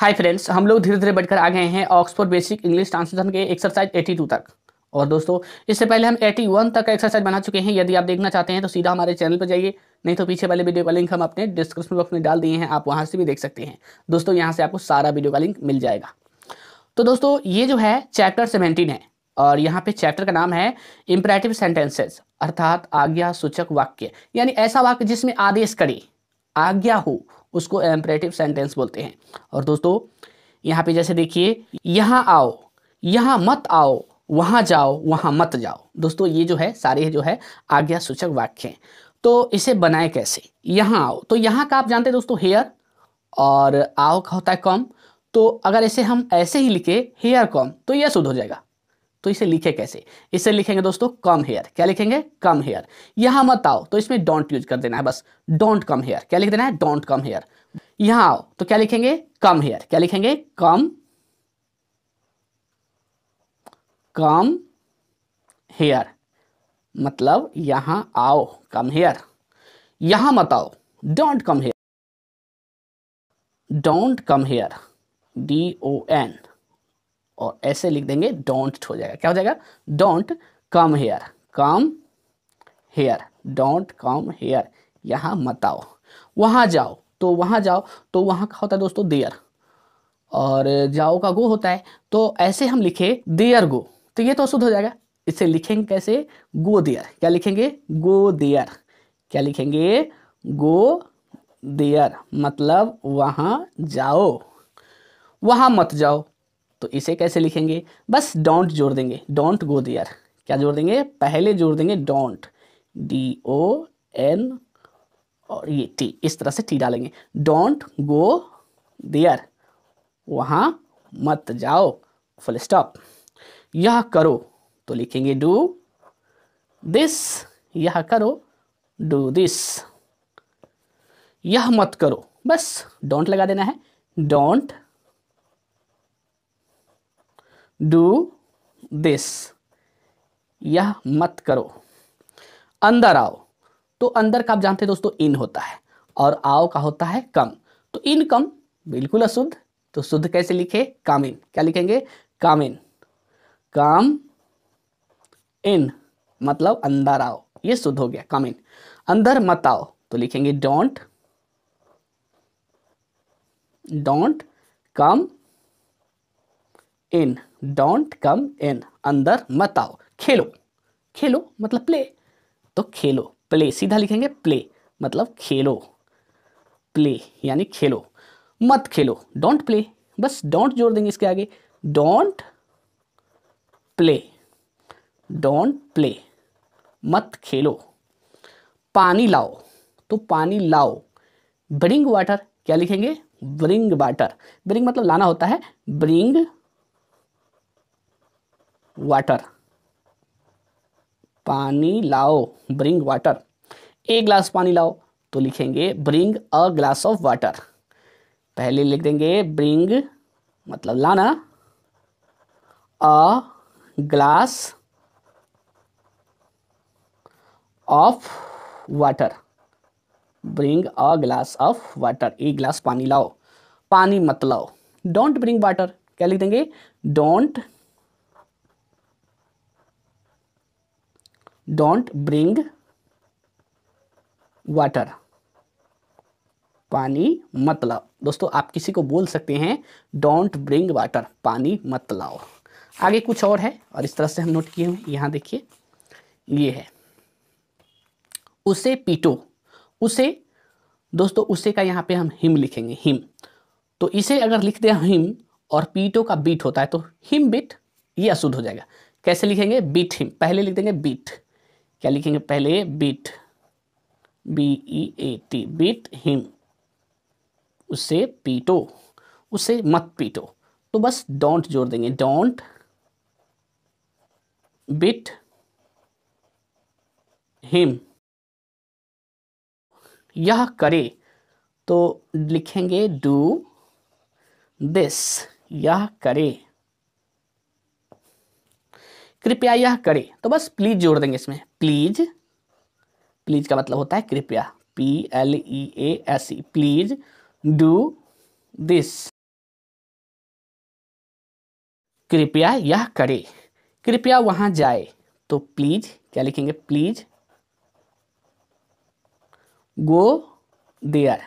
hi friends हम लोग धीरे धीरे बढ़कर आ गए हैं ऑक्सफोर्ड बेसिक इंग्लिश ट्रांसलेशन के एक्सरसाइज 82 तक और दोस्तों इससे पहले हम 81 तक एक्सरसाइज बना चुके हैं यदि आप देखना चाहते हैं तो सीधा हमारे चैनल पर जाइए नहीं तो पीछे वाले वीडियो का लिंक हम अपने डिस्क्रिप्शन बॉक्स में डाल दिए हैं आप वहाँ से भी देख सकते हैं दोस्तों यहाँ से आपको सारा वीडियो का लिंक मिल जाएगा तो दोस्तों ये जो है चैप्टर सेवेंटीन है और यहाँ पे चैप्टर का नाम है इम्परेटिव सेंटेंसेज अर्थात आज्ञा सूचक वाक्य यानी ऐसा वाक्य जिसमें आदेश करे आज्ञा हो उसको एम्परेटिव सेंटेंस बोलते हैं और दोस्तों यहाँ पे जैसे देखिए यहाँ आओ यहाँ मत आओ वहाँ जाओ वहाँ मत जाओ दोस्तों ये जो है सारे जो है आज्ञा सूचक वाक्य हैं तो इसे बनाए कैसे यहाँ आओ तो यहाँ का आप जानते हैं दोस्तों हेयर और आओ का होता है कम तो अगर इसे हम ऐसे ही लिखे हेयर कॉम तो यह शुद्ध हो जाएगा तो इसे लिखे कैसे इसे लिखेंगे दोस्तों कम हेयर क्या लिखेंगे कम हेयर यहां मत आओ तो इसमें डोंट यूज कर देना है बस डोंट कम हेयर क्या लिख देना है डोंट कम हेयर यहां आओ तो क्या लिखेंगे कम हेयर क्या लिखेंगे कम कम हेयर मतलब यहां आओ कम हेयर यहां मत आओ don't come here don't come here D O N और ऐसे लिख देंगे डोंट हो जाएगा क्या हो जाएगा don't come here come here don't come here यहाँ मत आओ वहाँ जाओ तो वहाँ जाओ तो वहाँ का होता है दोस्तों देयर और जाओ का गो होता है तो ऐसे हम लिखे देयर गो तो ये तो शुद्ध हो जाएगा इसे लिखेंगे कैसे गो देयर क्या लिखेंगे गो देयर क्या लिखेंगे गो देयर मतलब वहाँ जाओ वहाँ मत जाओ तो इसे कैसे लिखेंगे बस डोंट जोड़ देंगे डोंट गो देयर क्या जोड़ देंगे पहले जोड़ देंगे डोंट डी ओ एन और ये टी इस तरह से टी डालेंगे डोंट गो देयर वहाँ मत जाओ फुल स्टॉप यह करो तो लिखेंगे डू दिस यह करो डू दिस यह मत करो बस डोंट लगा देना है डोंट डू दिस यह मत करो अंदर आओ तो अंदर का आप जानते हैं दोस्तों इन होता है और आओ का होता है कम तो इन कम बिल्कुल अशुद्ध तो शुद्ध कैसे लिखे कामिन क्या लिखेंगे कामिन काम इन मतलब अंदर आओ ये शुद्ध हो गया कामिन अंदर मत आओ तो लिखेंगे don't don't come in don't come in अंदर मत आओ खेलो खेलो मतलब प्ले तो खेलो प्ले सीधा लिखेंगे प्ले मतलब खेलो प्ले यानी खेलो मत खेलो डोंट प्ले बस डोंट जोड़ देंगे इसके आगे डोंट प्ले डोंट प्ले मत खेलो पानी लाओ तो पानी लाओ ब्रिंग वाटर क्या लिखेंगे ब्रिंग वाटर ब्रिंग मतलब लाना होता है ब्रिंग वाटर पानी लाओ ब्रिंग वाटर एक ग्लास पानी लाओ तो लिखेंगे bring a glass of water पहले लिख देंगे ब्रिंग मतलब लाना a glass of water bring a glass of water एक ग्लास पानी लाओ पानी मत लाओ डोंट ब्रिंग वाटर क्या लिख देंगे डोंट डोंट ब्रिंग वाटर पानी मत लाओ दोस्तों आप किसी को बोल सकते हैं डोंट ब्रिंग वाटर पानी मत लाओ आगे कुछ और है और इस तरह से हम नोट किए हुए यहां देखिए ये है उसे पीटो उसे दोस्तों उसे का यहां पे हम हिम लिखेंगे हिम तो इसे अगर लिख दें हिम और पीटो का बीट होता है तो हिम बीट ये अशुद्ध हो जाएगा कैसे लिखेंगे बीट हिम पहले लिख देंगे बीट क्या लिखेंगे पहले beat B E A T beat him उसे पीटो उसे मत पीटो तो बस डोंट जोड़ देंगे डोंट बिट हिम यह करे तो लिखेंगे डू दिस यह करे कृपया यह करे तो बस प्लीज जोड़ देंगे इसमें प्लीज प्लीज का मतलब होता है कृपया P L E A S E please do this कृपया यह करे कृपया वहां जाए तो प्लीज क्या लिखेंगे प्लीज गो देयर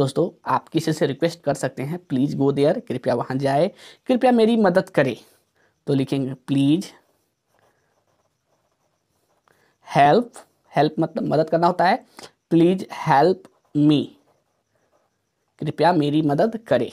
दोस्तों आप किसी से रिक्वेस्ट कर सकते हैं प्लीज गो देयर कृपया वहां जाए कृपया मेरी मदद करे तो लिखेंगे प्लीज हेल्प हेल्प मतलब मदद करना होता है प्लीज हेल्प मी कृपया मेरी मदद करें